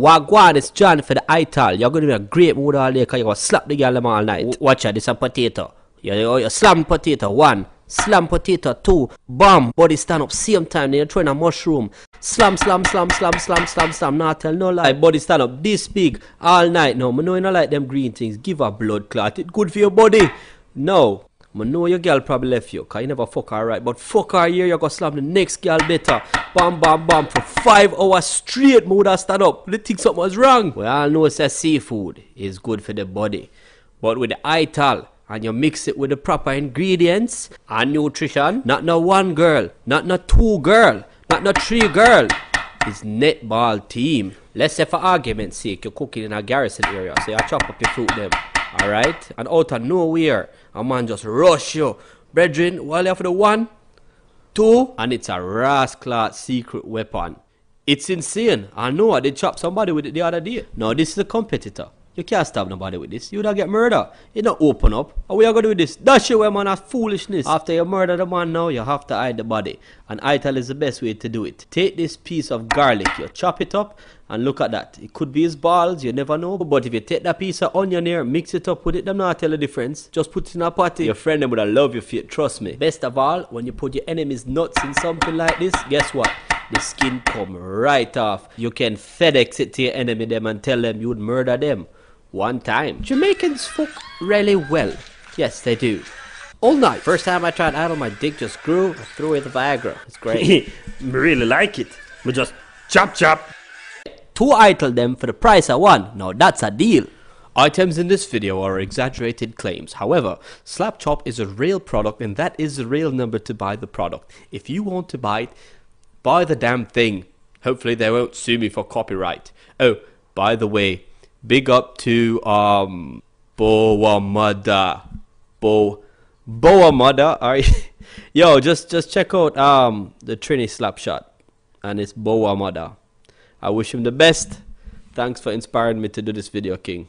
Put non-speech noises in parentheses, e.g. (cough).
Wagwan, it's John for the ITAL. You're going to be a great mood all day because you're going to slap the girl all night. Watch out, this a potato. You, you, you slam potato, one. Slam potato, two. Bam, body stand up, same time. Then you throwing a mushroom. Slam, slam, slam, slam, slam, slam, slam. Nah, tell no lie. Body stand up this big all night. No, I know you not like them green things. Give a blood clot. It good for your body. No. I know your girl probably left you, cause you never fuck her right. But fuck her here, you gotta slam the next girl better. Bam, bam, bam. For five hours straight, mood I stand up. They think something was wrong. We all know that seafood is good for the body. But with the ital, and you mix it with the proper ingredients and nutrition, not no one girl, not no two girl, not no three girl. It's netball team. Let's say for argument's sake, you're cooking in a garrison area, so you chop up your fruit there. All right? And out of nowhere, a man just rush you. Brethren, while you have the one, two, and it's a rascal secret weapon. It's insane. I know I did chop somebody with it the other day. Now, this is a competitor. You can't stab nobody with this. You'd get murdered. You don't open up. How we are going to do this. That shit man That's foolishness. After you murder the man now, you have to hide the body. And ital is the best way to do it. Take this piece of garlic. You chop it up. And look at that. It could be his balls. You never know. But if you take that piece of onion here, mix it up with it. Them not tell the difference. Just put it in a party. Your friend them would love you for it. Trust me. Best of all, when you put your enemy's nuts in something like this, guess what? the skin come right off. You can FedEx it to your enemy them and tell them you would murder them. One time. Jamaicans fuck really well. Yes, they do. All night. First time I tried idle, my dick just grew. I threw away the Viagra. It's great. (laughs) really like it. But just chop chop. Two idle them for the price I won. Now that's a deal. Items in this video are exaggerated claims. However, Slapchop is a real product and that is the real number to buy the product. If you want to buy it, buy the damn thing. Hopefully they won't sue me for copyright. Oh, by the way, Big up to um Boamada. Bo Boamada. Alright. (laughs) Yo, just just check out um the Trini Slapshot. And it's Boamada. I wish him the best. Thanks for inspiring me to do this video, King.